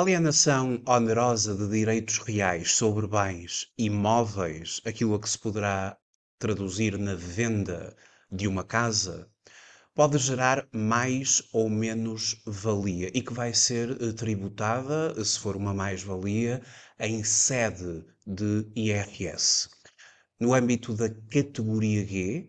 alienação onerosa de direitos reais sobre bens imóveis, aquilo a que se poderá traduzir na venda de uma casa, pode gerar mais ou menos valia e que vai ser eh, tributada, se for uma mais-valia, em sede de IRS. No âmbito da categoria G,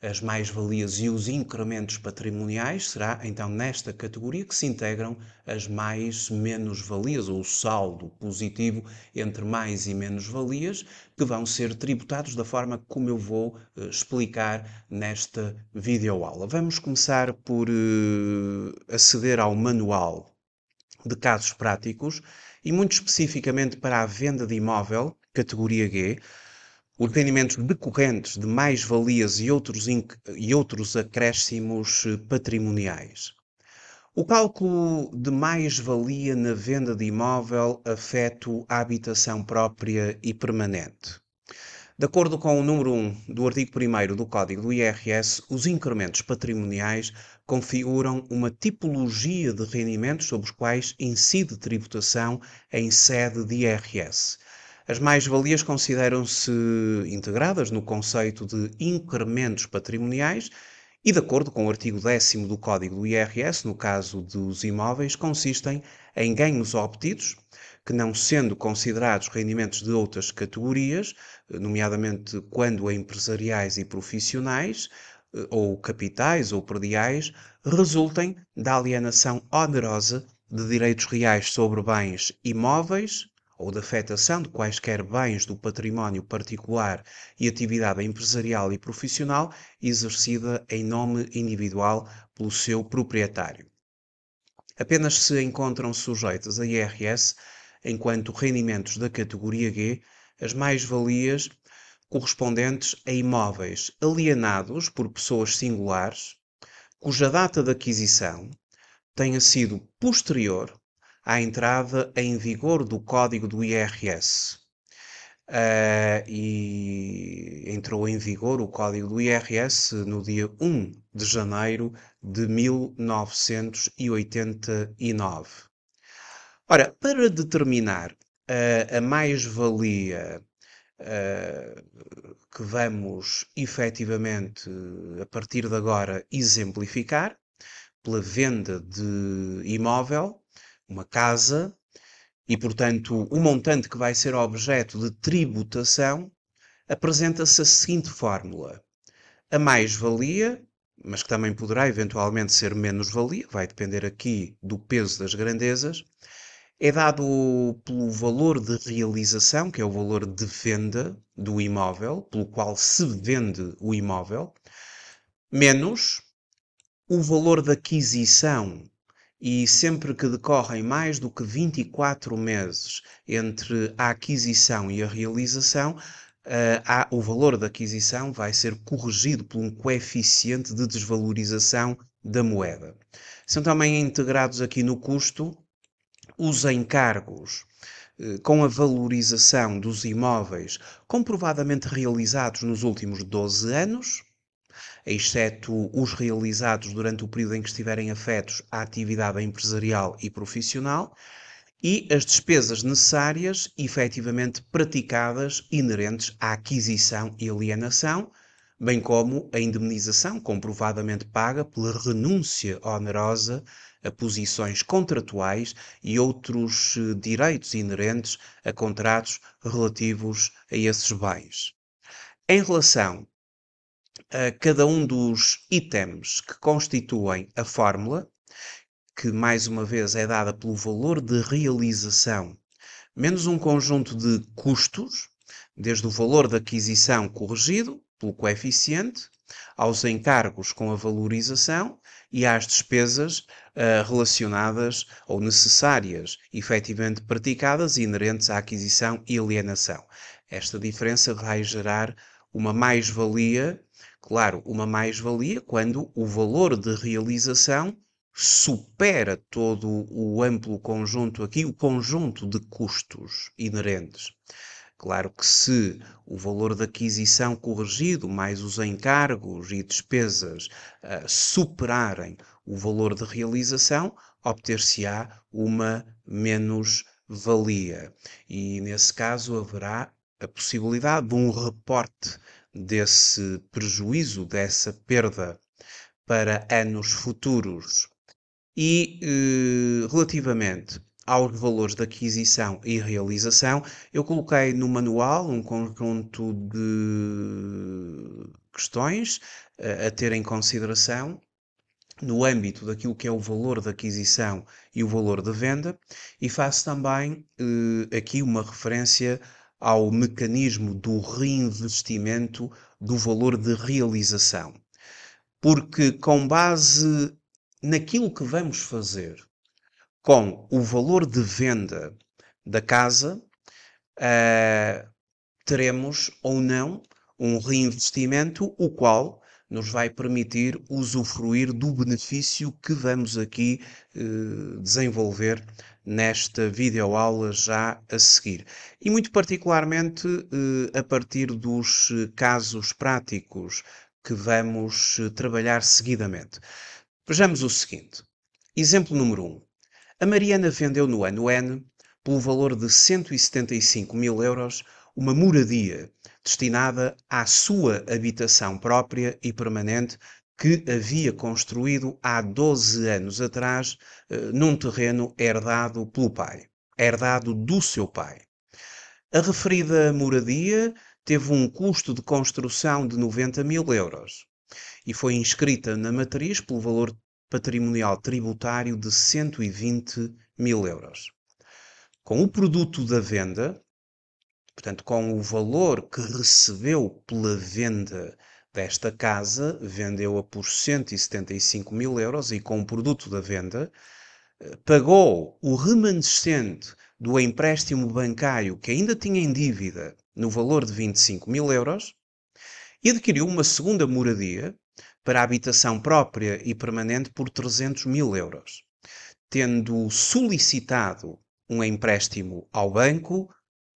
as mais-valias e os incrementos patrimoniais, será então nesta categoria que se integram as mais menos-valias, ou o saldo positivo entre mais e menos-valias, que vão ser tributados da forma como eu vou uh, explicar nesta videoaula. Vamos começar por uh, aceder ao manual de casos práticos e muito especificamente para a venda de imóvel, categoria G, os rendimentos decorrentes de mais-valias e outros, e outros acréscimos eh, patrimoniais. O cálculo de mais-valia na venda de imóvel afeta a habitação própria e permanente. De acordo com o número 1 do artigo 1 do Código do IRS, os incrementos patrimoniais configuram uma tipologia de rendimentos sobre os quais incide tributação em sede de IRS as mais-valias consideram-se integradas no conceito de incrementos patrimoniais e, de acordo com o artigo 10 do Código do IRS, no caso dos imóveis, consistem em ganhos obtidos, que não sendo considerados rendimentos de outras categorias, nomeadamente quando empresariais e profissionais, eh, ou capitais ou perdiais, resultem da alienação onerosa de direitos reais sobre bens imóveis, ou de afetação de quaisquer bens do património particular e atividade empresarial e profissional exercida em nome individual pelo seu proprietário. Apenas se encontram sujeitas a IRS, enquanto rendimentos da categoria G, as mais-valias correspondentes a imóveis alienados por pessoas singulares, cuja data de aquisição tenha sido posterior à entrada em vigor do código do IRS. Uh, ah, e entrou em vigor o código do IRS no dia 1 de janeiro de 1989. Ora, para determinar uh, a mais-valia uh, que vamos efetivamente, a partir de agora, exemplificar, pela venda de imóvel, uma casa e, portanto, o montante que vai ser objeto de tributação apresenta-se a seguinte fórmula: a mais-valia, mas que também poderá eventualmente ser menos-valia, vai depender aqui do peso das grandezas, é dado pelo valor de realização, que é o valor de venda do imóvel, pelo qual se vende o imóvel, menos o valor de aquisição e sempre que decorrem mais do que 24 meses entre a aquisição e a realização, uh, o valor da aquisição vai ser corrigido por um coeficiente de desvalorização da moeda. São também integrados aqui no custo os encargos eh, com a valorização dos imóveis comprovadamente realizados nos últimos 12 anos, exceto os realizados durante o período em que estiverem afetos à atividade empresarial e profissional, e as despesas necessárias efetivamente praticadas inerentes à aquisição e alienação, bem como a indemnização comprovadamente paga pela renúncia onerosa a posições contratuais e outros eh, direitos inerentes a contratos relativos a esses bens. Em relação cada um dos itens que constituem a fórmula, que mais uma vez é dada pelo valor de realização, menos um conjunto de custos, desde o valor da aquisição corrigido pelo coeficiente, aos encargos com a valorização e às despesas uh, relacionadas ou necessárias, efetivamente praticadas inerentes à aquisição e alienação. Esta diferença vai gerar uma mais-valia Claro, uma mais-valia quando o valor de realização supera todo o amplo conjunto aqui, o conjunto de custos inerentes. Claro que se o valor da aquisição corrigido, mais os encargos e despesas, uh, superarem o valor de realização, obter-se-á uma menos-valia. E nesse caso haverá a possibilidade de um reporte desse prejuízo, dessa perda para anos futuros. E eh, relativamente aos valores de aquisição e realização, eu coloquei no manual um conjunto de questões eh, a ter em consideração no âmbito daquilo que é o valor de aquisição e o valor de venda, e faço também eh, aqui uma referência ao mecanismo do reinvestimento do valor de realização. Porque, com base naquilo que vamos fazer com o valor de venda da casa, uh, teremos ou não um reinvestimento, o qual nos vai permitir usufruir do benefício que vamos aqui uh, desenvolver nesta videoaula já a seguir. E muito particularmente eh, a partir dos eh, casos práticos que vamos eh, trabalhar seguidamente. Vejamos o seguinte. Exemplo número 1. A Mariana vendeu no ano N, pelo valor de 175 mil euros, uma moradia destinada à sua habitação própria e permanente que havia construído há 12 anos atrás eh, num terreno herdado pelo pai, herdado do seu pai. A referida moradia teve um custo de construção de 90 mil euros e foi inscrita na matriz pelo valor patrimonial tributário de 120 mil euros. Com o produto da venda, portanto, com o valor que recebeu pela venda desta casa, vendeu-a por 175 mil euros e com o produto da venda, eh, pagou o remanescente do empréstimo bancário que ainda tinha em dívida no valor de 25 mil euros e adquiriu uma segunda moradia para habitação própria e permanente por 300 mil euros, tendo solicitado um empréstimo ao banco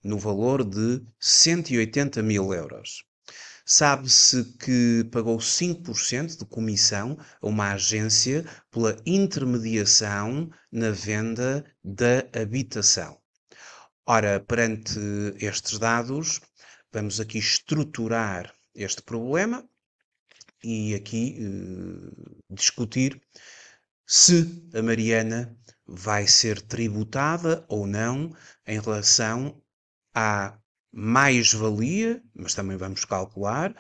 no valor de 180 mil euros. Sabe-se que pagou 5% de comissão a uma agência pela intermediação na venda da habitação. Ora, perante estes dados, vamos aqui estruturar este problema e aqui eh, discutir se a Mariana vai ser tributada ou não em relação à mais-valia, mas também vamos calcular,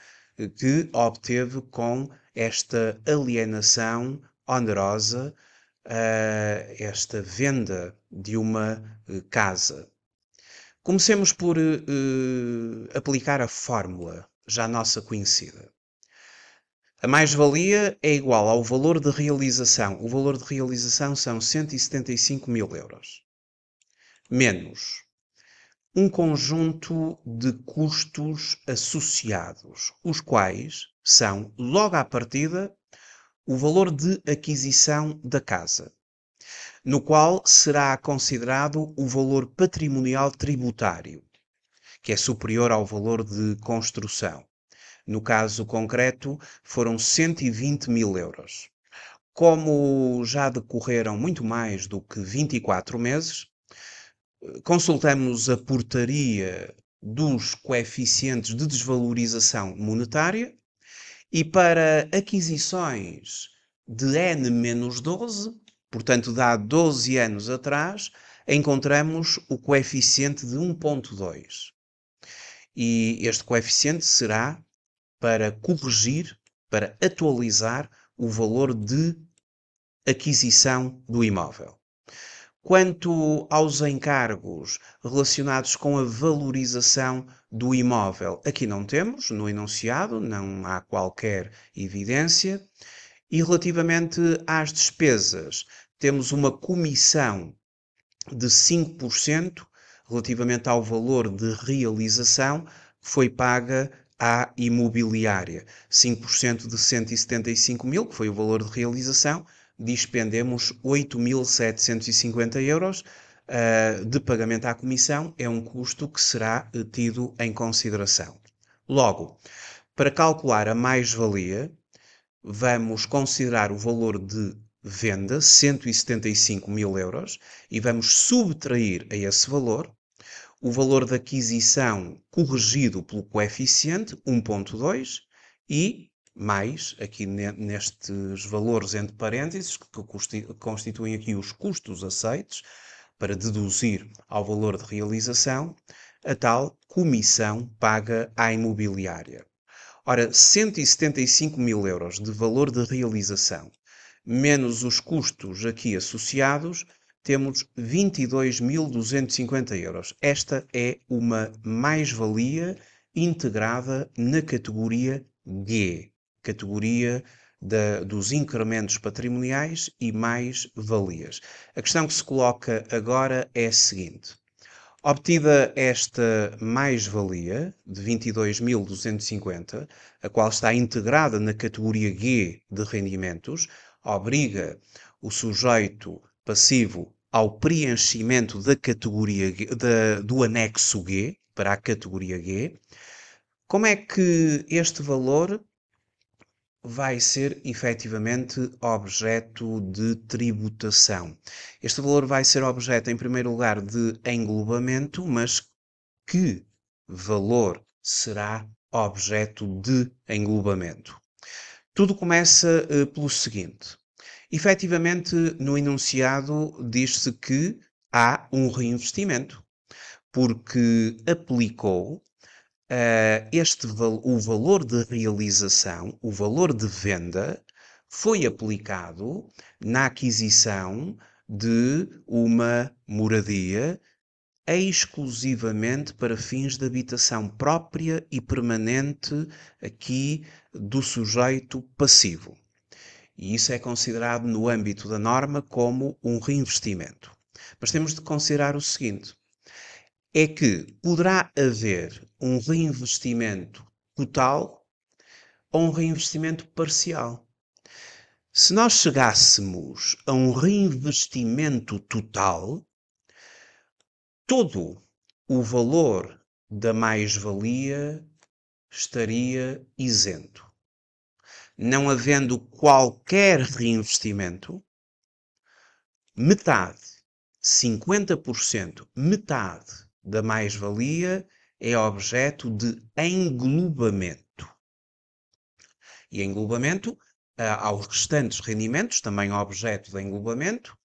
que obteve com esta alienação onerosa, eh, esta venda de uma eh, casa. Comecemos por eh, aplicar a fórmula já nossa conhecida. A mais-valia é igual ao valor de realização. O valor de realização são 175 mil euros. Menos um conjunto de custos associados, os quais são, logo à partida, o valor de aquisição da casa, no qual será considerado o valor patrimonial tributário, que é superior ao valor de construção. No caso concreto, foram 120 mil euros. Como já decorreram muito mais do que 24 meses, consultamos a portaria dos coeficientes de desvalorização monetária e para aquisições de N-12, portanto, de há 12 anos atrás, encontramos o coeficiente de 1.2. E este coeficiente será para corrigir, para atualizar o valor de aquisição do imóvel. Quanto aos encargos relacionados com a valorização do imóvel, aqui não temos, no enunciado, não há qualquer evidência. E relativamente às despesas, temos uma comissão de 5% relativamente ao valor de realização que foi paga à imobiliária. 5% de 175 mil, que foi o valor de realização, dispendemos 8.750 euros uh, de pagamento à comissão, é um custo que será eh, tido em consideração. Logo, para calcular a mais-valia, vamos considerar o valor de venda, 175 mil euros, e vamos subtrair a esse valor o valor da aquisição corrigido pelo coeficiente, 1.2, e mais aqui nestes valores entre parênteses, que constituem aqui os custos aceites, para deduzir ao valor de realização, a tal comissão paga à imobiliária. Ora, 175 mil euros de valor de realização, menos os custos aqui associados, temos 22.250 euros. Esta é uma mais-valia integrada na categoria G categoria da, dos incrementos patrimoniais e mais-valias. A questão que se coloca agora é a seguinte: obtida esta mais-valia de 22.250, a qual está integrada na categoria G de rendimentos, obriga o sujeito passivo ao preenchimento da categoria G, da, do anexo G para a categoria G. Como é que este valor vai ser efetivamente objeto de tributação. Este valor vai ser objeto, em primeiro lugar, de englobamento, mas que valor será objeto de englobamento? Tudo começa eh, pelo seguinte. Efetivamente, no enunciado diz-se que há um reinvestimento, porque aplicou eh, este, o valor de realização, o valor de venda, foi aplicado na aquisição de uma moradia exclusivamente para fins de habitação própria e permanente aqui do sujeito passivo. E isso é considerado no âmbito da norma como um reinvestimento. Mas temos de considerar o seguinte: é que poderá haver um reinvestimento total ou um reinvestimento parcial. Se nós chegássemos a um reinvestimento total, todo o valor da mais-valia estaria isento. Não havendo qualquer reinvestimento, metade, 50%, metade da mais-valia é objeto de englobamento. E englobamento eh, aos restantes rendimentos, também objeto de englobamento,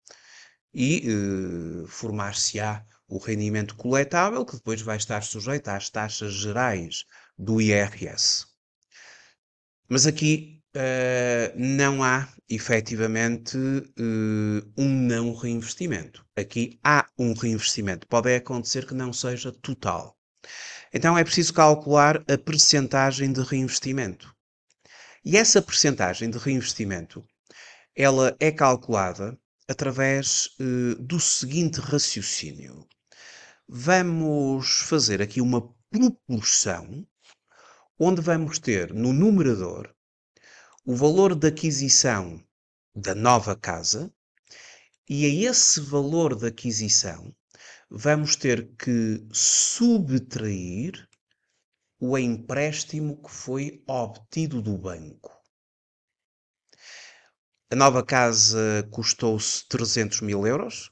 e eh, formar-se-á o rendimento coletável, que depois vai estar sujeito às taxas gerais do IRS. Mas aqui Uh, não há efetivamente uh, um não reinvestimento. Aqui há um reinvestimento. Pode acontecer que não seja total. Então é preciso calcular a percentagem de reinvestimento. E essa percentagem de reinvestimento ela é calculada através uh, do seguinte raciocínio. Vamos fazer aqui uma proporção onde vamos ter no numerador o valor de aquisição da nova casa e a esse valor de aquisição vamos ter que subtrair o empréstimo que foi obtido do banco. A nova casa custou-se 300 mil euros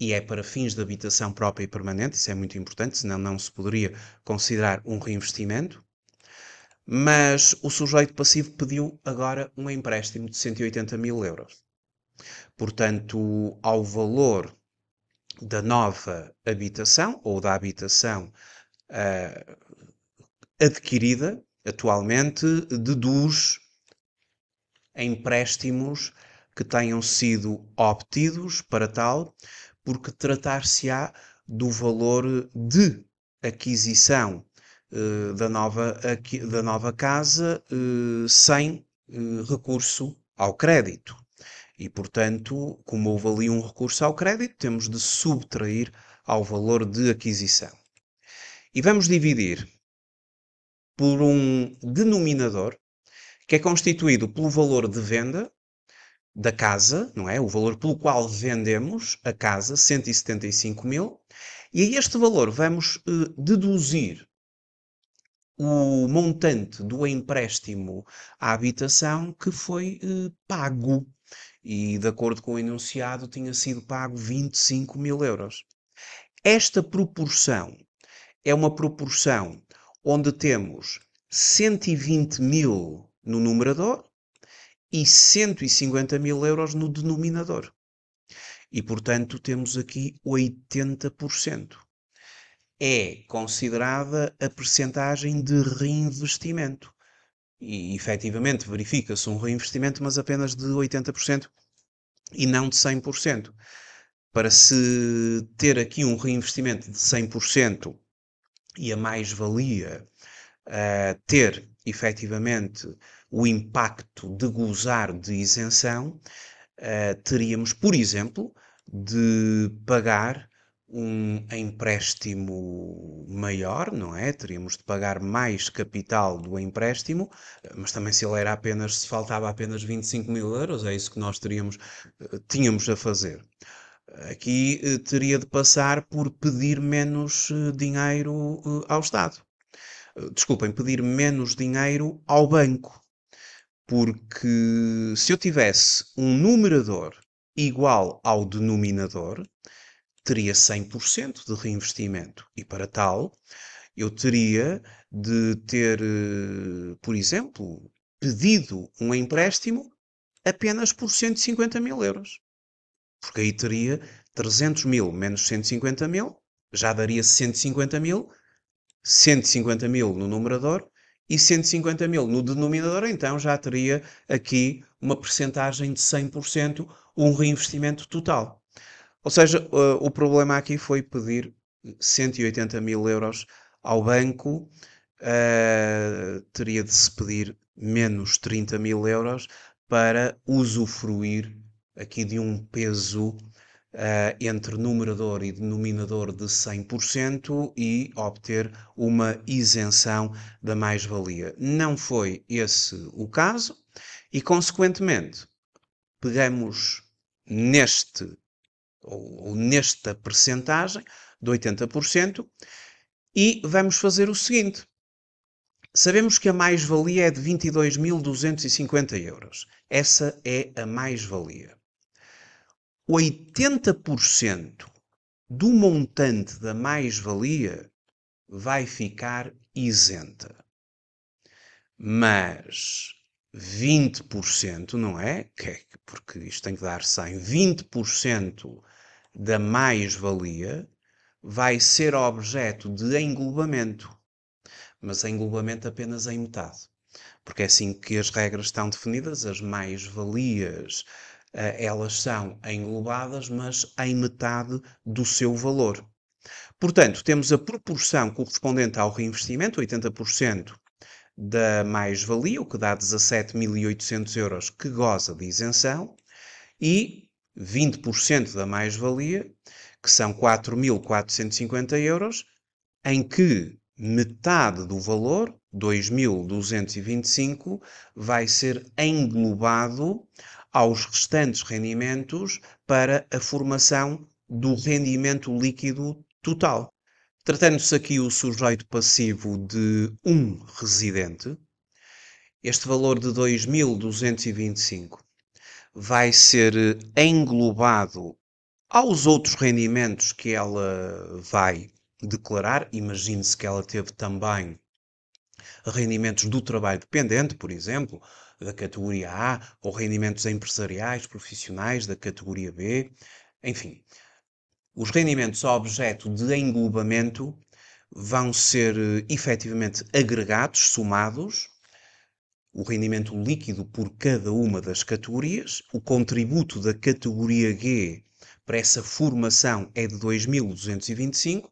e é para fins de habitação própria e permanente, isso é muito importante, senão não se poderia considerar um reinvestimento mas o sujeito passivo pediu agora um empréstimo de 180 mil euros. Portanto, ao valor da nova habitação ou da habitação uh, adquirida atualmente, deduz empréstimos que tenham sido obtidos para tal, porque tratar-se-á do valor de aquisição eh, da, nova, da nova casa eh, sem eh, recurso ao crédito. E, portanto, como houve ali um recurso ao crédito, temos de subtrair ao valor de aquisição. E vamos dividir por um denominador que é constituído pelo valor de venda da casa, não é? O valor pelo qual vendemos a casa, 175 mil, e a este valor vamos deduzir o montante do empréstimo à habitação que foi eh, pago. E, de acordo com o enunciado, tinha sido pago 25 mil euros. Esta proporção é uma proporção onde temos 120 mil no numerador e 150 mil euros no denominador. E, portanto, temos aqui 80% é considerada a percentagem de reinvestimento. E efetivamente verifica-se um reinvestimento, mas apenas de 80% e não de 100%. Para se ter aqui um reinvestimento de 100% e a mais-valia uh, ter efetivamente o impacto de gozar de isenção, uh, teríamos, por exemplo, de pagar um empréstimo maior, não é? Teríamos de pagar mais capital do empréstimo, mas também se ele era apenas, se faltava apenas 25 mil euros, é isso que nós teríamos, eh, tínhamos a fazer. Aqui eh, teria de passar por pedir menos eh, dinheiro ao Estado. Desculpem, pedir menos dinheiro ao banco. Porque se eu tivesse um numerador igual ao denominador, teria 100% de reinvestimento. E para tal, eu teria de ter, eh, por exemplo, pedido um empréstimo apenas por 150 mil euros. Porque aí teria 300 mil menos 150 mil, já daria 150 mil, 150 mil no numerador e 150 mil no denominador, então já teria aqui uma percentagem de 100%, um reinvestimento total. Ou seja, eh, o problema aqui foi pedir 180 mil euros ao banco, uh, teria de se pedir menos 30 mil euros para usufruir aqui de um peso Uh, entre numerador e denominador de 100% e obter uma isenção da mais-valia. Não foi esse o caso e, consequentemente, pegamos neste ou, ou nesta percentagem de 80%, e vamos fazer o seguinte. Sabemos que a mais-valia é de 22.250 euros. Essa é a mais-valia. 80% do montante da mais-valia vai ficar isenta. Mas 20%, não é? é porque isto tem que dar 100 da mais-valia vai ser objeto de englobamento, mas englobamento apenas em metade. Porque é assim que as regras estão definidas, as mais-valias, eh, elas são englobadas, mas em metade do seu valor. Portanto, temos a proporção correspondente ao reinvestimento, 80% da mais-valia, o que dá 17.800 euros que goza de isenção, e 20% da mais-valia, que são 4.450 euros, em que metade do valor, 2.225, vai ser englobado aos restantes rendimentos para a formação do rendimento líquido total. Tratando-se aqui o sujeito passivo de um residente, este valor de 2.225 vai ser eh, englobado aos outros rendimentos que ela vai declarar. Imagine-se que ela teve também rendimentos do trabalho dependente, por exemplo, da categoria A, ou rendimentos empresariais, profissionais da categoria B, enfim. Os rendimentos objeto de englobamento vão ser eh, efetivamente agregados, somados, o rendimento líquido por cada uma das categorias. O contributo da categoria G para essa formação é de 2.225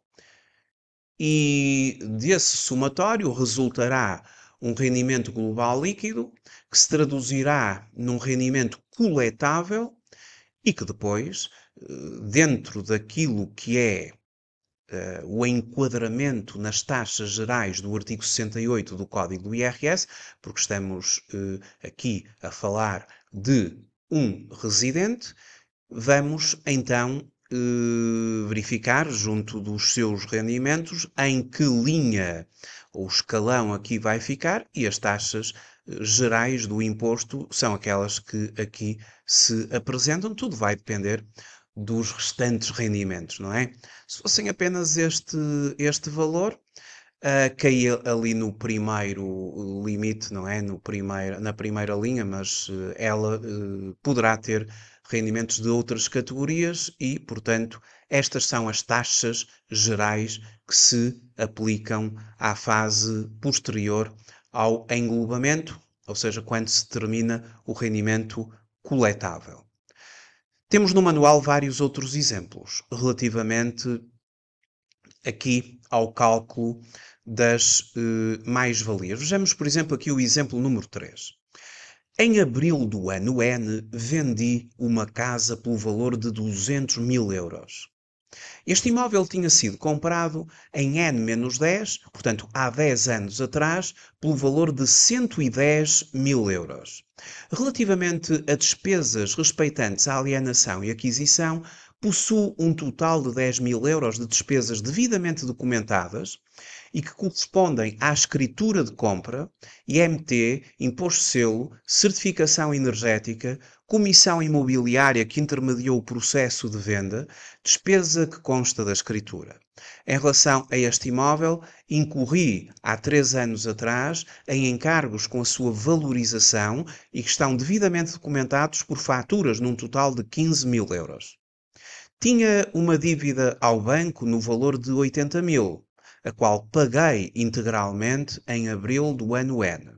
e desse somatório resultará um rendimento global líquido que se traduzirá num rendimento coletável e que depois, eh, dentro daquilo que é uh, o enquadramento nas taxas gerais do artigo 68 do Código do IRS, porque estamos uh, aqui a falar de um residente, vamos então eh, verificar junto dos seus rendimentos em que linha ou escalão aqui vai ficar e as taxas gerais do imposto são aquelas que aqui se apresentam. Tudo vai depender dos restantes rendimentos, não é? Se fossem apenas este, este valor, uh, ah, caía ali no primeiro limite, não é? No primeiro, na primeira linha, mas uh, ela uh, poderá ter rendimentos de outras categorias e, portanto, estas são as taxas gerais que se aplicam à fase posterior ao englobamento, ou seja, quando se termina o rendimento coletável. Temos no manual vários outros exemplos relativamente aqui ao cálculo das eh, mais-valias. Vejamos, por exemplo, aqui o exemplo número 3. Em abril do ano N, vendi uma casa pelo valor de 200 mil euros. Este imóvel tinha sido comprado em N-10, portanto há 10 anos atrás, pelo valor de 110 mil euros. Relativamente a despesas respeitantes à alienação e aquisição, possuo um total de 10 mil euros de despesas devidamente documentadas, e que correspondem à escritura de compra, IMT, imposto selo, certificação energética, comissão imobiliária que intermediou o processo de venda, despesa que consta da escritura. Em relação a este imóvel, incorri há três anos atrás em encargos com a sua valorização e que estão devidamente documentados por faturas num total de 15 mil euros. Tinha uma dívida ao banco no valor de 80 mil a qual paguei integralmente em abril do ano N.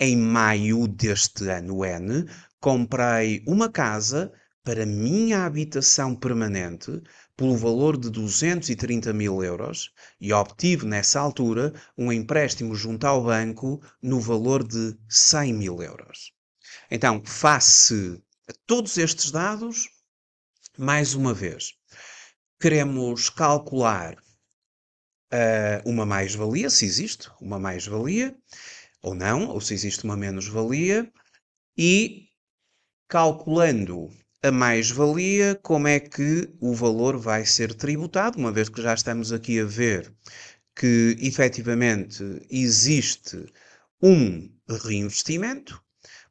Em maio deste ano N, comprei uma casa para minha habitação permanente pelo valor de 230 mil euros e obtive nessa altura um empréstimo junto ao banco no valor de 100 mil euros. Então, face a todos estes dados, mais uma vez, queremos calcular uh, uma mais-valia, se existe uma mais-valia, ou não, ou se existe uma menos-valia, e calculando a mais-valia, como é que o valor vai ser tributado, uma vez que já estamos aqui a ver que efetivamente existe um reinvestimento,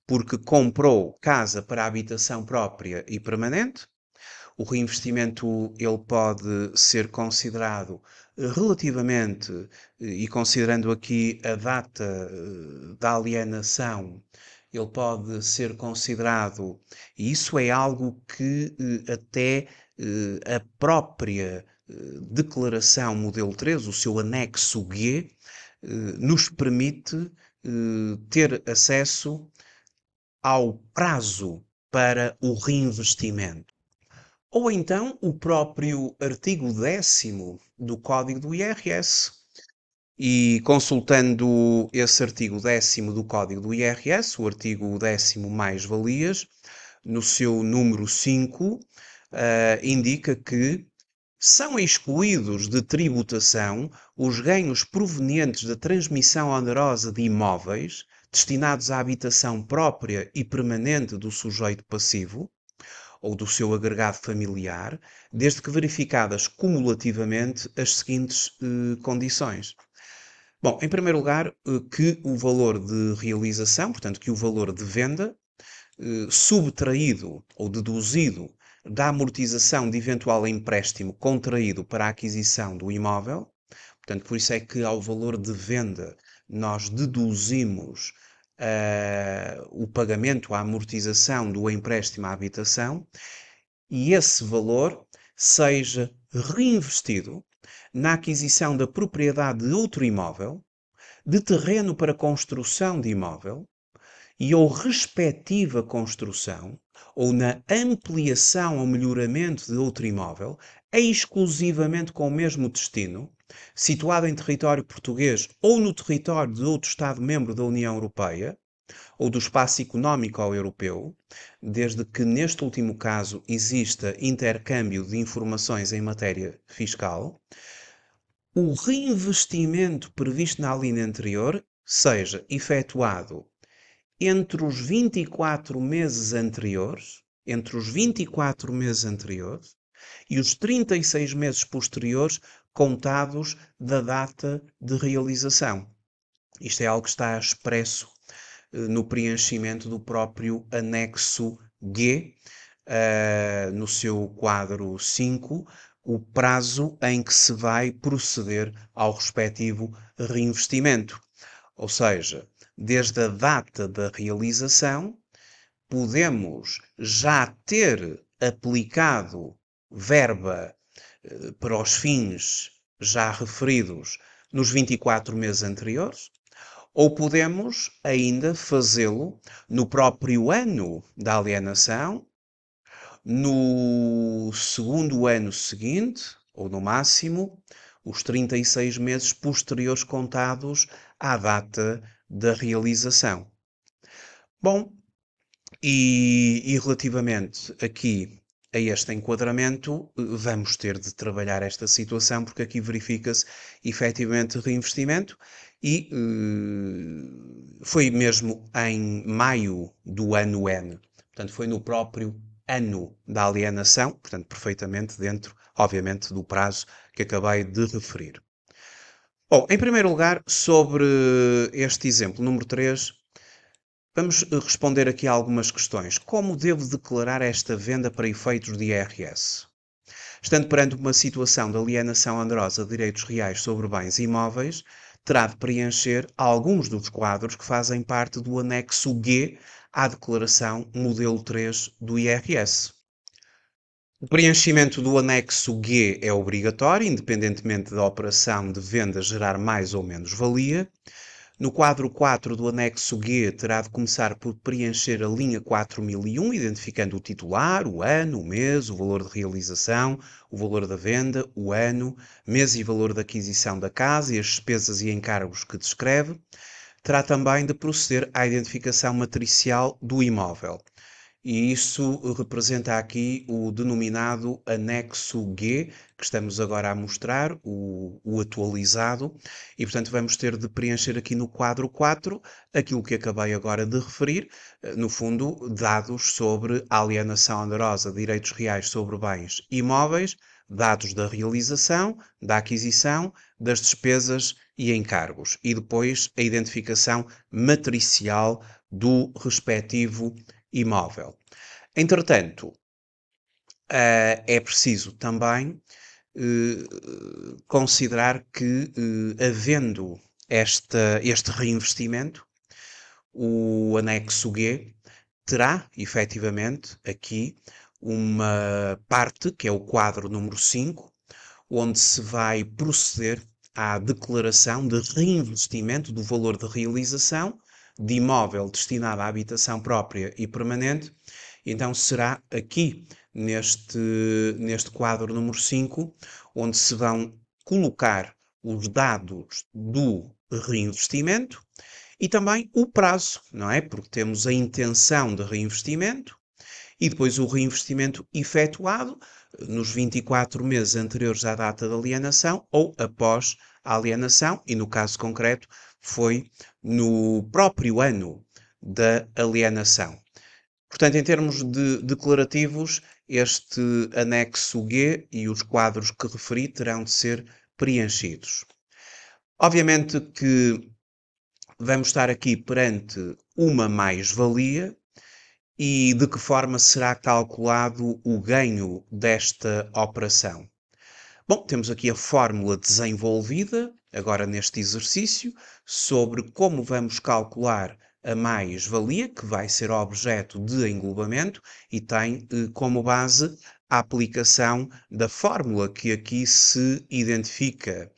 porque comprou casa para habitação própria e permanente. O reinvestimento ele pode ser considerado relativamente, eh, e considerando aqui a data eh, da alienação, ele pode ser considerado, e isso é algo que eh, até a própria declaração modelo 3, o seu anexo G, nos permite ter acesso ao prazo para o reinvestimento ou então o próprio artigo 10 do Código do IRS. E consultando esse artigo 10 do Código do IRS, o artigo 10 mais valias, no seu número 5, uh, ah, indica que são excluídos de tributação os ganhos provenientes da transmissão onerosa de imóveis destinados à habitação própria e permanente do sujeito passivo, ou do seu agregado familiar, desde que verificadas cumulativamente as seguintes eh, condições. Bom, em primeiro lugar, eh, que o valor de realização, portanto, que o valor de venda, eh, subtraído ou deduzido da amortização de eventual empréstimo contraído para a aquisição do imóvel, portanto, por isso é que ao valor de venda nós deduzimos uh, o pagamento, a amortização do empréstimo à habitação e esse valor seja reinvestido na aquisição da propriedade de outro imóvel, de terreno para construção de imóvel e ou respectiva construção ou na ampliação ou melhoramento de outro imóvel, é exclusivamente com o mesmo destino, situado em território português ou no território de outro Estado-membro da União Europeia, ou do espaço económico ao europeu, desde que neste último caso exista intercâmbio de informações em matéria fiscal, o reinvestimento previsto na linha anterior seja efetuado entre os 24 meses anteriores, entre os 24 meses anteriores e os 36 meses posteriores contados da data de realização. Isto é algo que está expresso eh, no preenchimento do próprio anexo G, uh, no seu quadro 5, o prazo em que se vai proceder ao respectivo reinvestimento. Ou seja, desde a data da realização, podemos já ter aplicado verba para os fins já referidos nos 24 meses anteriores, ou podemos ainda fazê-lo no próprio ano da alienação, no segundo ano seguinte, ou no máximo, os 36 meses posteriores contados à data da realização. Bom, e, e relativamente aqui a este enquadramento, eh, vamos ter de trabalhar esta situação, porque aqui verifica-se efetivamente reinvestimento. E eh, foi mesmo em maio do ano N, portanto, foi no próprio ano da alienação, portanto, perfeitamente dentro, obviamente, do prazo que acabei de referir. Bom, em primeiro lugar, sobre este exemplo número 3, Vamos eh, responder aqui algumas questões. Como devo declarar esta venda para efeitos de IRS? Estando perante uma situação de alienação onerosa de direitos reais sobre bens imóveis, terá de preencher alguns dos quadros que fazem parte do anexo G à declaração modelo 3 do IRS. O preenchimento do anexo G é obrigatório, independentemente da operação de venda gerar mais ou menos valia. No quadro 4 do anexo G, terá de começar por preencher a linha 4001, identificando o titular, o ano, o mês, o valor de realização, o valor da venda, o ano, mês e valor da aquisição da casa e as despesas e encargos que descreve. Terá também de proceder à identificação matricial do imóvel. E isso representa aqui o denominado anexo G, que estamos agora a mostrar, o, o atualizado, e portanto vamos ter de preencher aqui no quadro 4 aquilo que acabei agora de referir, eh, no fundo, dados sobre alienação onerosa, direitos reais sobre bens imóveis, dados da realização, da aquisição, das despesas e encargos, e depois a identificação matricial do respectivo imóvel. Entretanto, eh, é preciso também eh, considerar que, eh, havendo esta, este reinvestimento, o anexo G terá, efetivamente, aqui uma parte, que é o quadro número 5, onde se vai proceder à declaração de reinvestimento do valor de realização de imóvel destinado à habitação própria e permanente. Então, será aqui neste, neste quadro número 5, onde se vão colocar os dados do reinvestimento e também o prazo, não é? Porque temos a intenção de reinvestimento e depois o reinvestimento efetuado nos 24 meses anteriores à data da alienação ou após a alienação, e no caso concreto foi no próprio ano da alienação. Portanto, em termos de declarativos, este anexo G e os quadros que referi terão de ser preenchidos. Obviamente que vamos estar aqui perante uma mais-valia e de que forma será calculado o ganho desta operação. Bom, temos aqui a fórmula desenvolvida, agora neste exercício, sobre como vamos calcular a mais-valia, que vai ser objeto de englobamento e tem eh, como base a aplicação da fórmula que aqui se identifica,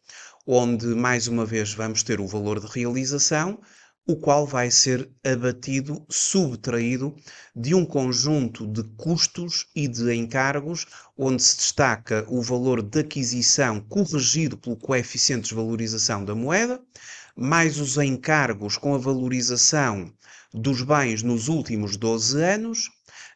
onde mais uma vez vamos ter o valor de realização, o qual vai ser abatido, subtraído de um conjunto de custos e de encargos, onde se destaca o valor de aquisição corrigido pelo coeficiente de desvalorização da moeda, mais os encargos com a valorização dos bens nos últimos 12 anos,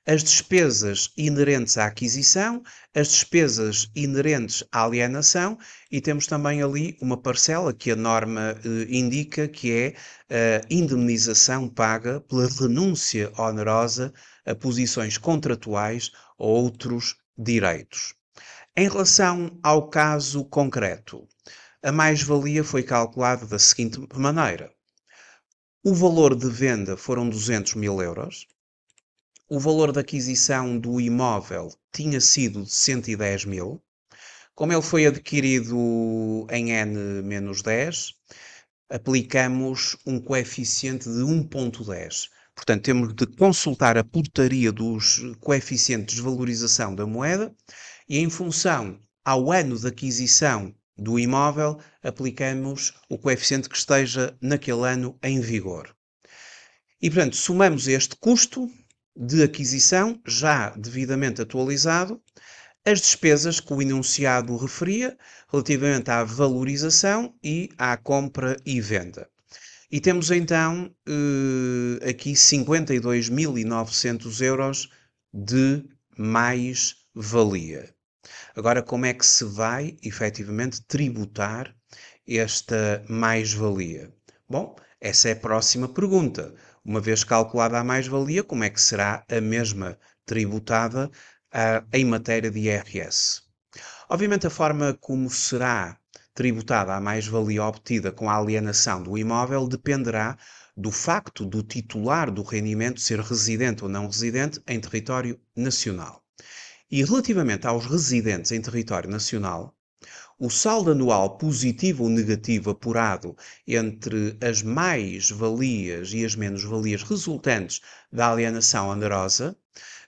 as despesas inerentes à aquisição, as despesas inerentes à alienação e temos também ali uma parcela que a norma eh, indica que é a eh, indemnização paga pela renúncia onerosa a posições contratuais ou outros direitos. Em relação ao caso concreto, a mais-valia foi calculada da seguinte maneira. O valor de venda foram 200 mil euros, o valor da aquisição do imóvel tinha sido de 110 mil, como ele foi adquirido em N-10, aplicamos um coeficiente de 1.10. Portanto, temos de consultar a portaria dos coeficientes de valorização da moeda e, em função ao ano de aquisição do imóvel, aplicamos o coeficiente que esteja naquele ano em vigor. E, portanto, somamos este custo de aquisição, já devidamente atualizado, as despesas que o enunciado referia relativamente à valorização e à compra e venda. E temos então eh, aqui 52.900 euros de mais-valia. Agora, como é que se vai efetivamente tributar esta mais-valia? Bom, essa é a próxima pergunta. Uma vez calculada a mais-valia, como é que será a mesma tributada uh, em matéria de IRS? Obviamente, a forma como será tributada a mais-valia obtida com a alienação do imóvel dependerá do facto do titular do rendimento ser residente ou não residente em território nacional. E relativamente aos residentes em território nacional, o saldo anual positivo ou negativo apurado entre as mais-valias e as menos-valias resultantes da alienação onerosa,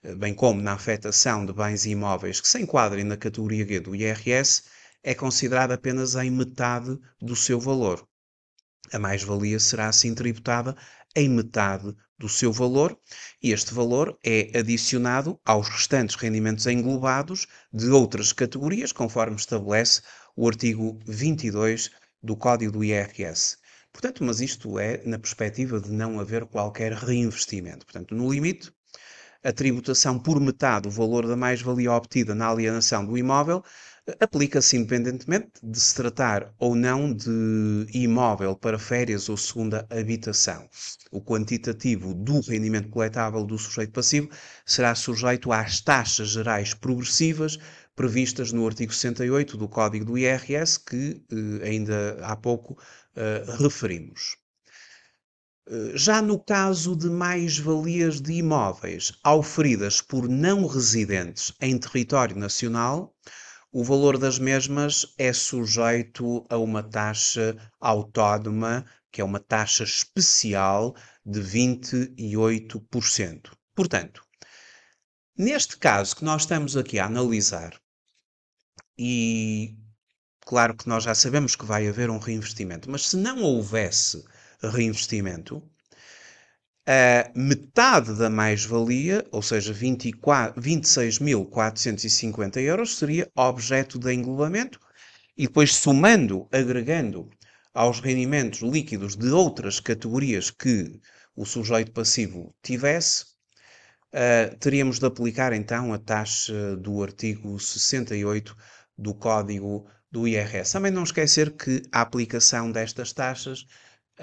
eh, bem como na afetação de bens imóveis que se enquadrem na categoria G do IRS, é considerado apenas em metade do seu valor. A mais-valia será assim tributada em metade do seu valor e este valor é adicionado aos restantes rendimentos englobados de outras categorias, conforme estabelece o artigo 22 do Código do IRS. Portanto, mas isto é na perspectiva de não haver qualquer reinvestimento. Portanto, no limite, a tributação por metade do valor da mais-valia obtida na alienação do imóvel aplica-se independentemente de se tratar ou não de imóvel para férias ou segunda habitação. O quantitativo do rendimento coletável do sujeito passivo será sujeito às taxas gerais progressivas previstas no artigo 68 do Código do IRS, que eh, ainda há pouco eh, referimos. Eh, já no caso de mais-valias de imóveis auferidas por não residentes em território nacional, o valor das mesmas é sujeito a uma taxa autódoma, que é uma taxa especial de 28%. Portanto, neste caso que nós estamos aqui a analisar, e claro que nós já sabemos que vai haver um reinvestimento, mas se não houvesse reinvestimento, a metade da mais-valia, ou seja, 26.450 euros, seria objeto de englobamento e depois somando, agregando aos rendimentos líquidos de outras categorias que o sujeito passivo tivesse, uh, teríamos de aplicar então a taxa do artigo 68 do Código do IRS. Também não esquecer que a aplicação destas taxas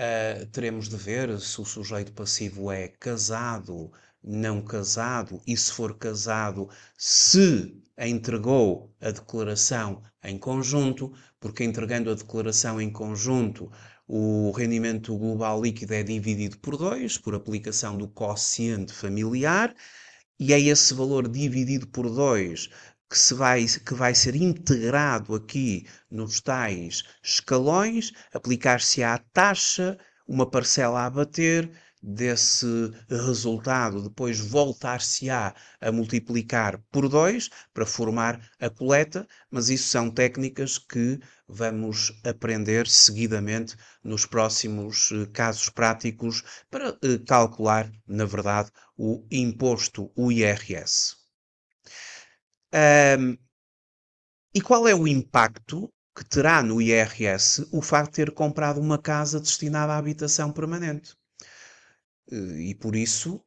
Uh, teremos de ver se o sujeito passivo é casado, não casado e, se for casado, se entregou a declaração em conjunto, porque entregando a declaração em conjunto, o rendimento global líquido é dividido por dois, por aplicação do quociente familiar, e é esse valor dividido por dois que, se vai, que vai ser integrado aqui nos tais escalões, aplicar-se à taxa, uma parcela a bater desse resultado, depois voltar-se-á a multiplicar por 2 para formar a coleta, mas isso são técnicas que vamos aprender seguidamente nos próximos eh, casos práticos para eh, calcular, na verdade, o imposto, o IRS. Um, e qual é o impacto que terá no IRS o facto de ter comprado uma casa destinada à habitação permanente? Eh, e por isso,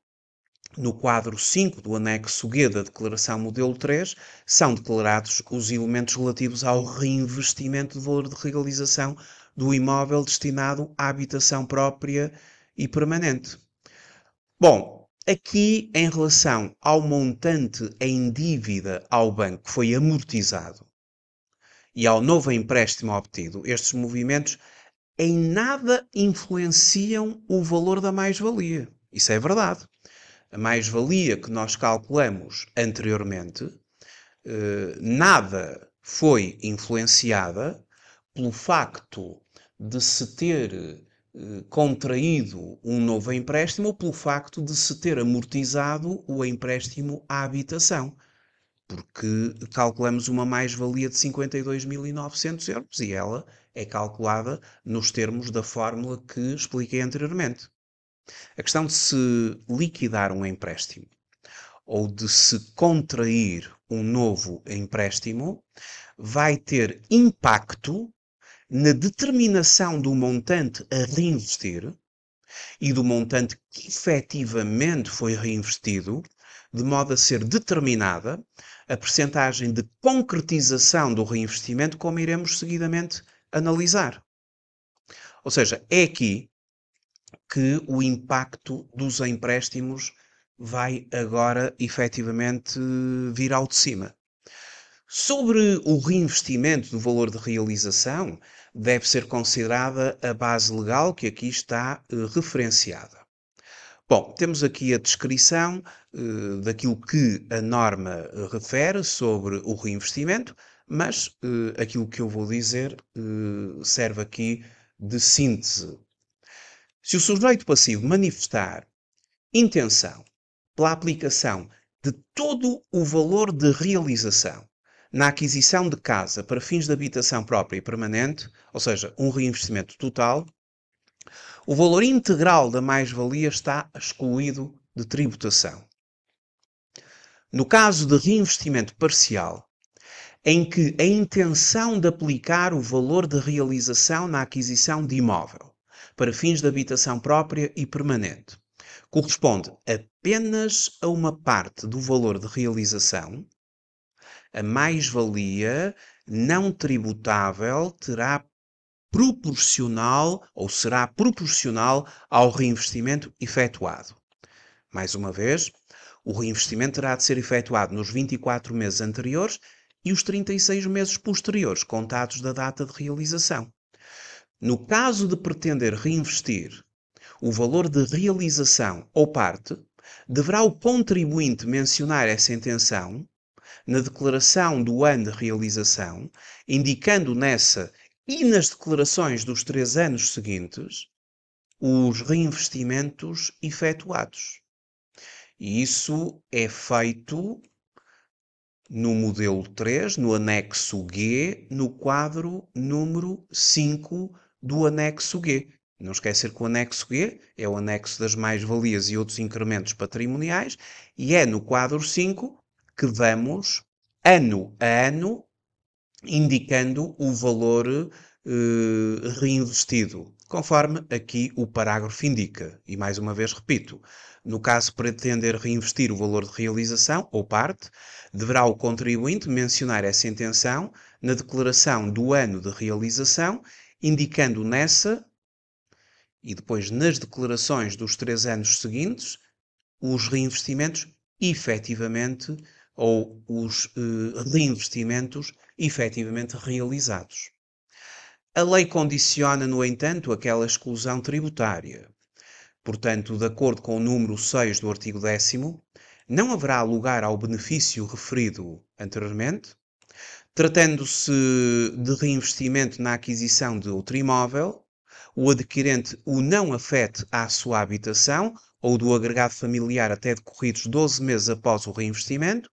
no quadro 5 do anexo G da Declaração Modelo 3, são declarados os elementos relativos ao reinvestimento do valor de realização do imóvel destinado à habitação própria e permanente. Bom, Aqui, em relação ao montante em dívida ao banco que foi amortizado e ao novo empréstimo obtido, estes movimentos em nada influenciam o valor da mais-valia. Isso é verdade. A mais-valia que nós calculamos anteriormente, eh, nada foi influenciada pelo facto de se ter contraído um novo empréstimo pelo facto de se ter amortizado o empréstimo à habitação, porque calculamos uma mais-valia de 52.900 euros e ela é calculada nos termos da fórmula que expliquei anteriormente. A questão de se liquidar um empréstimo ou de se contrair um novo empréstimo vai ter impacto na determinação do montante a reinvestir e do montante que efetivamente foi reinvestido, de modo a ser determinada a percentagem de concretização do reinvestimento, como iremos seguidamente analisar. Ou seja, é aqui que o impacto dos empréstimos vai agora efetivamente vir ao de cima. Sobre o reinvestimento do valor de realização, deve ser considerada a base legal que aqui está eh, referenciada. Bom, temos aqui a descrição eh, daquilo que a norma eh, refere sobre o reinvestimento, mas aquilo que eu vou dizer serve aqui de síntese. Se o sujeito passivo manifestar intenção pela aplicação de todo o valor de realização na aquisição de casa para fins de habitação própria e permanente, ou seja, um reinvestimento total, o valor integral da mais-valia está excluído de tributação. No caso de reinvestimento parcial, em que a intenção de aplicar o valor de realização na aquisição de imóvel para fins de habitação própria e permanente corresponde apenas a uma parte do valor de realização, a mais-valia não tributável terá proporcional ou será proporcional ao reinvestimento efetuado. Mais uma vez, o reinvestimento terá de ser efetuado nos 24 meses anteriores e os 36 meses posteriores, contados da data de realização. No caso de pretender reinvestir o valor de realização ou parte, deverá o contribuinte mencionar essa intenção na declaração do ano de realização, indicando nessa e nas declarações dos três anos seguintes os reinvestimentos efetuados. E isso é feito no modelo 3, no anexo G, no quadro número 5 do anexo G. Não esquecer que o anexo G é o anexo das mais-valias e outros incrementos patrimoniais e é no quadro 5 que damos ano a ano, indicando o valor eh, reinvestido, conforme aqui o parágrafo indica. E mais uma vez repito: no caso pretender reinvestir o valor de realização ou parte, deverá o contribuinte mencionar essa intenção na declaração do ano de realização, indicando nessa e depois nas declarações dos três anos seguintes os reinvestimentos efetivamente ou os eh, reinvestimentos efetivamente realizados. A lei condiciona, no entanto, aquela exclusão tributária. Portanto, de acordo com o número 6 do artigo 10, não haverá lugar ao benefício referido anteriormente, tratando-se de reinvestimento na aquisição de outro imóvel, o adquirente o não afete à sua habitação ou do agregado familiar até decorridos 12 meses após o reinvestimento,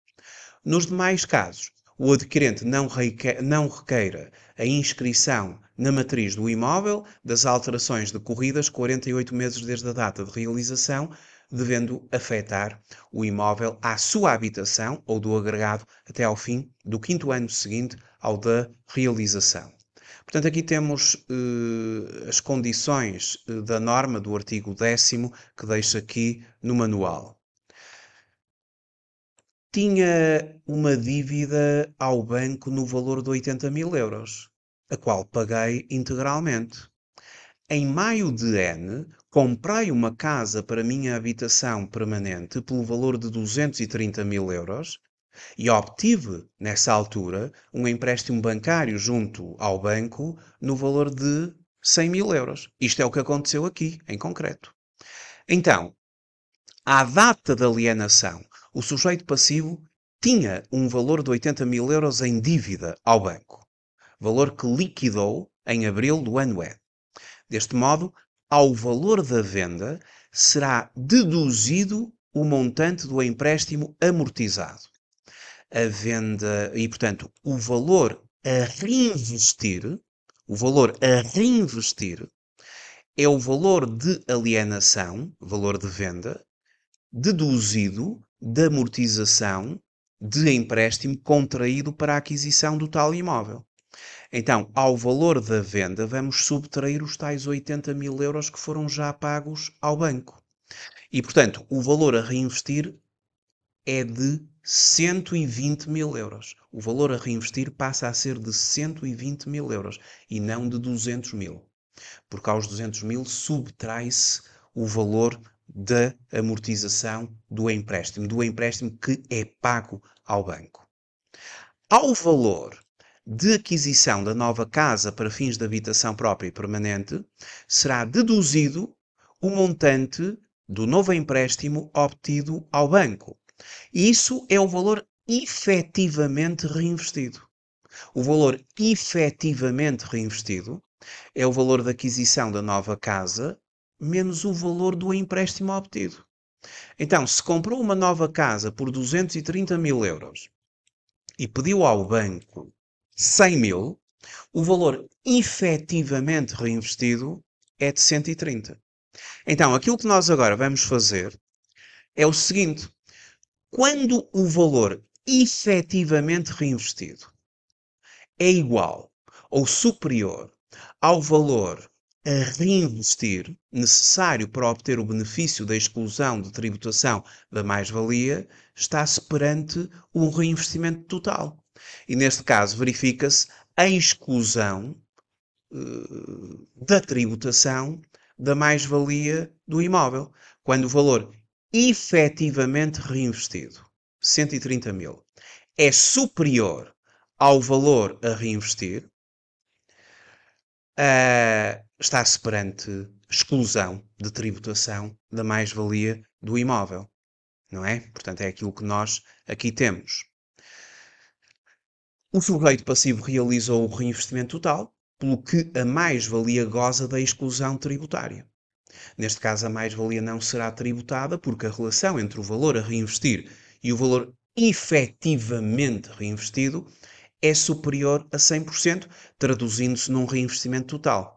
nos demais casos, o adquirente não, requer, não requeira a inscrição na matriz do imóvel das alterações decorridas 48 meses desde a data de realização, devendo afetar o imóvel à sua habitação ou do agregado até ao fim do quinto ano seguinte ao da realização. Portanto, aqui temos eh, as condições eh, da norma do artigo 10 que deixa aqui no manual tinha uma dívida ao banco no valor de 80 mil euros, a qual paguei integralmente. Em maio de ano, comprei uma casa para minha habitação permanente pelo valor de 230 mil euros e obtive, nessa altura, um empréstimo bancário junto ao banco no valor de 100 mil euros. Isto é o que aconteceu aqui, em concreto. Então, à data da alienação, o sujeito passivo tinha um valor de 80 mil euros em dívida ao banco, valor que liquidou em abril do ano é. Deste modo, ao valor da venda será deduzido o montante do empréstimo amortizado. A venda e, portanto, o valor a reinvestir, o valor a reinvestir é o valor de alienação, valor de venda, deduzido de amortização de empréstimo contraído para a aquisição do tal imóvel. Então, ao valor da venda, vamos subtrair os tais 80 mil euros que foram já pagos ao banco. E, portanto, o valor a reinvestir é de 120 mil euros. O valor a reinvestir passa a ser de 120 mil euros e não de 200 mil. Porque aos 200 mil subtrai-se o valor da amortização do empréstimo, do empréstimo que é pago ao banco. Ao valor de aquisição da nova casa para fins de habitação própria e permanente, será deduzido o montante do novo empréstimo obtido ao banco. isso é o valor efetivamente reinvestido. O valor efetivamente reinvestido é o valor da aquisição da nova casa menos o valor do empréstimo obtido. Então, se comprou uma nova casa por 230 mil euros e pediu ao banco 100 mil, o valor efetivamente reinvestido é de 130. Então, aquilo que nós agora vamos fazer é o seguinte: quando o valor efetivamente reinvestido é igual ou superior ao valor a reinvestir, necessário para obter o benefício da exclusão de tributação da mais-valia, está-se perante um reinvestimento total. E neste caso verifica-se a exclusão uh, da tributação da mais-valia do imóvel, quando o valor efetivamente reinvestido, 130 mil, é superior ao valor a reinvestir, uh, estar-se perante exclusão de tributação da mais-valia do imóvel, não é? Portanto, é aquilo que nós aqui temos. O sujeito passivo realizou o reinvestimento total, pelo que a mais-valia goza da exclusão tributária. Neste caso, a mais-valia não será tributada porque a relação entre o valor a reinvestir e o valor efetivamente reinvestido é superior a 100%, traduzindo-se num reinvestimento total.